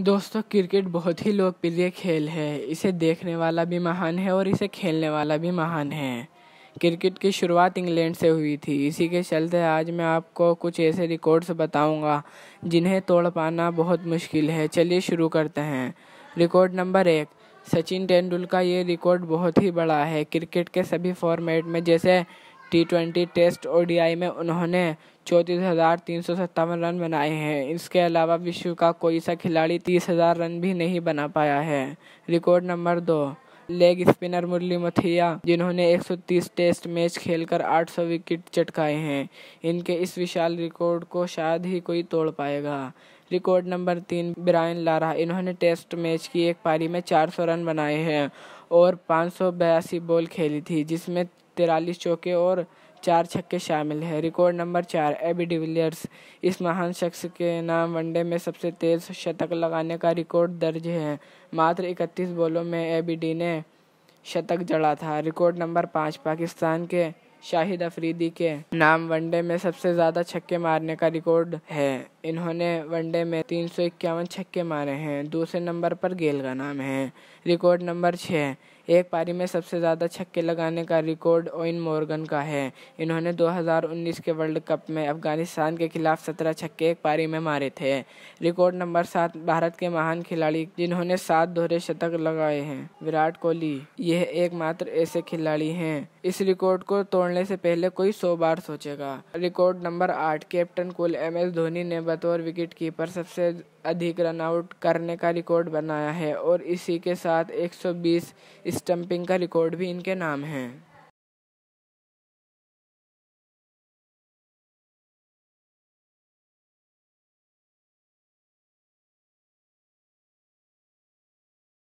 दोस्तों क्रिकेट बहुत ही लोकप्रिय खेल है इसे देखने वाला भी महान है और इसे खेलने वाला भी महान है क्रिकेट की शुरुआत इंग्लैंड से हुई थी इसी के चलते आज मैं आपको कुछ ऐसे रिकॉर्ड्स बताऊंगा जिन्हें तोड़ पाना बहुत मुश्किल है चलिए शुरू करते हैं रिकॉर्ड नंबर एक सचिन तेंदुलकर ये रिकॉर्ड बहुत ही बड़ा है क्रिकेट के सभी फॉर्मेट में जैसे टी ट्वेंटी टेस्ट ओडीआई में उन्होंने चौंतीस हज़ार तीन सौ सत्तावन रन बनाए हैं इसके अलावा विश्व का कोई सा खिलाड़ी तीस हज़ार रन भी नहीं बना पाया है रिकॉर्ड नंबर दो लेग स्पिनर मुरली मथिया जिन्होंने 130 टेस्ट मैच खेलकर 800 विकेट चटकाए हैं इनके इस विशाल रिकॉर्ड को शायद ही कोई तोड़ पाएगा रिकॉर्ड नंबर तीन ब्रायन लारा इन्होंने टेस्ट मैच की एक पारी में 400 रन बनाए हैं और पाँच बॉल खेली थी जिसमें तिरालीस चौके और चार छक्के शामिल हैं रिकॉर्ड नंबर चार एबी डिविलियर्स इस महान शख्स के नाम वनडे में सबसे तेज शतक लगाने का रिकॉर्ड दर्ज है मात्र इकतीस बॉलों में एबी डी ने शतक जड़ा था रिकॉर्ड नंबर पाँच पाकिस्तान के शाहिद अफरीदी के नाम वनडे में सबसे ज़्यादा छक्के मारने का रिकॉर्ड है इन्होंने वनडे में तीन सौ इक्यावन छक्के मारे हैं दूसरे नंबर पर गेल का नाम है रिकॉर्ड नंबर छः एक पारी में सबसे ज़्यादा छक्के लगाने का रिकॉर्ड ओइन मोर्गन का है इन्होंने 2019 के वर्ल्ड कप में अफगानिस्तान के खिलाफ 17 छक्के एक पारी में मारे थे रिकॉर्ड नंबर सात भारत के महान खिलाड़ी जिन्होंने सात दोहरे शतक लगाए हैं विराट कोहली यह एकमात्र ऐसे खिलाड़ी हैं इस रिकॉर्ड को तोड़ने से पहले कोई सौ बार सोचेगा रिकॉर्ड नंबर आठ captain cool M S Dhoni ने बतौर विकेट कीपर सबसे अधिक रन आउट करने का रिकॉर्ड बनाया है और इसी के साथ 120 स्टम्पिंग का रिकॉर्ड भी इनके नाम है